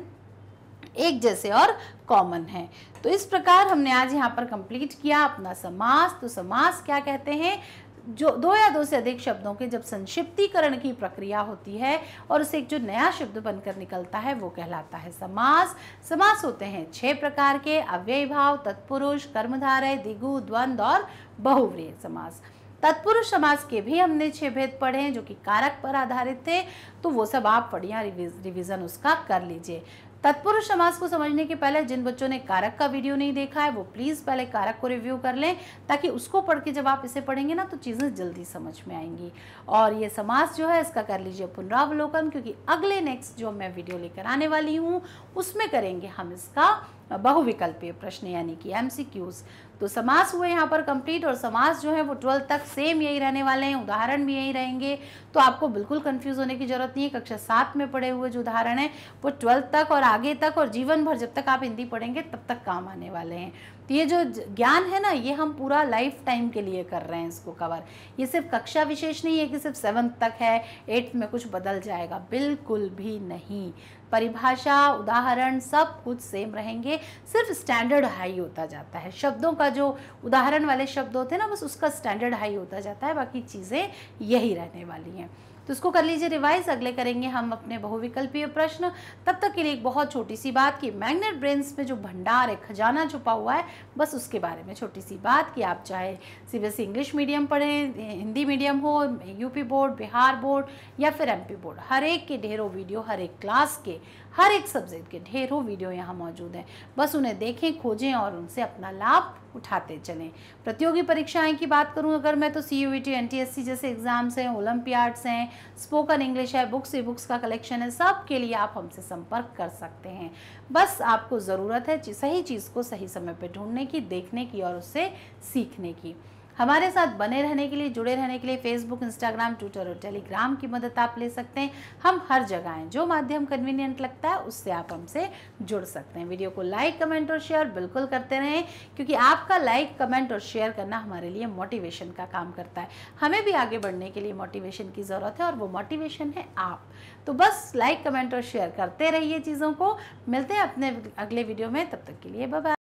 एक जैसे और कॉमन है तो इस प्रकार हमने आज यहाँ पर कंप्लीट किया अपना समास तो समास क्या कहते हैं जो दो या दो से अधिक शब्दों के जब संक्षिप्तीकरण की प्रक्रिया होती है और उसे एक जो नया शब्द बनकर निकलता है वो कहलाता है समास समास होते हैं छह प्रकार के अव्यय भाव तत्पुरुष कर्मधारय दिगु द्वंद्व और बहुव्रीय समास तत्पुरुष समास के भी हमने छह भेद पढ़े हैं जो कि कारक पर आधारित थे तो वो सब आप बढ़िया रिविजन उसका कर लीजिए तत्पुरुष समाज को समझने के पहले जिन बच्चों ने कारक का वीडियो नहीं देखा है वो प्लीज़ पहले कारक को रिव्यू कर लें ताकि उसको पढ़ के जब आप इसे पढ़ेंगे ना तो चीज़ें जल्दी समझ में आएंगी और ये समास जो है इसका कर लीजिए पुनरावलोकन क्योंकि अगले नेक्स्ट जो मैं वीडियो लेकर आने वाली हूँ उसमें करेंगे हम इसका बहुविकल्पीय प्रश्न यानी कि एम तो समास हुए यहाँ पर कंप्लीट और समास जो है वो ट्वेल्थ तक सेम यही रहने वाले हैं उदाहरण भी यही रहेंगे तो आपको बिल्कुल कंफ्यूज होने की जरूरत नहीं है कक्षा सात में पढ़े हुए जो उदाहरण है वो ट्वेल्थ तक और आगे तक और जीवन भर जब तक आप हिंदी पढ़ेंगे तब तक काम आने वाले हैं तो ये जो ज्ञान है ना ये हम पूरा लाइफ टाइम के लिए कर रहे हैं इसको कवर ये सिर्फ कक्षा विशेष नहीं है कि सिर्फ सेवन्थ तक है एट्थ में कुछ बदल जाएगा बिल्कुल भी नहीं परिभाषा उदाहरण सब कुछ सेम रहेंगे सिर्फ स्टैंडर्ड हाई होता जाता है शब्दों का जो उदाहरण वाले शब्द होते हैं ना बस उसका स्टैंडर्ड हाई होता जाता है बाकी चीज़ें यही रहने वाली हैं तो इसको कर लीजिए रिवाइज अगले करेंगे हम अपने बहुविकल्पीय प्रश्न तब तक के लिए एक बहुत छोटी सी बात कि मैग्नेट ब्रेन्स में जो भंडार है खजाना छुपा हुआ है बस उसके बारे में छोटी सी बात कि आप चाहे सी बी इंग्लिश मीडियम पढ़ें हिंदी मीडियम हो यूपी बोर्ड बिहार बोर्ड या फिर एम बोर्ड हर एक के ढेरों वीडियो हर एक क्लास के हर एक सब्जेक्ट के ढेरों वीडियो यहाँ मौजूद हैं बस उन्हें देखें खोजें और उनसे अपना लाभ उठाते चलें प्रतियोगी परीक्षाएं की बात करूं अगर मैं तो सी यू e जैसे एग्ज़ाम्स हैं ओलम्पियाड्स हैं स्पोकन इंग्लिश है बुक्स ई बुक्स का कलेक्शन है सब के लिए आप हमसे संपर्क कर सकते हैं बस आपको ज़रूरत है सही चीज़ को सही समय पर ढूंढने की देखने की और उससे सीखने की हमारे साथ बने रहने के लिए जुड़े रहने के लिए फेसबुक इंस्टाग्राम ट्विटर और टेलीग्राम की मदद आप ले सकते हैं हम हर जगह हैं जो माध्यम कन्वीनियंट लगता है उससे आप हमसे जुड़ सकते हैं वीडियो को लाइक कमेंट और शेयर बिल्कुल करते रहें क्योंकि आपका लाइक कमेंट और शेयर करना हमारे लिए मोटिवेशन का काम करता है हमें भी आगे बढ़ने के लिए मोटिवेशन की ज़रूरत है और वो मोटिवेशन है आप तो बस लाइक कमेंट और शेयर करते रहिए चीज़ों को मिलते हैं अपने अगले वीडियो में तब तक के लिए बाय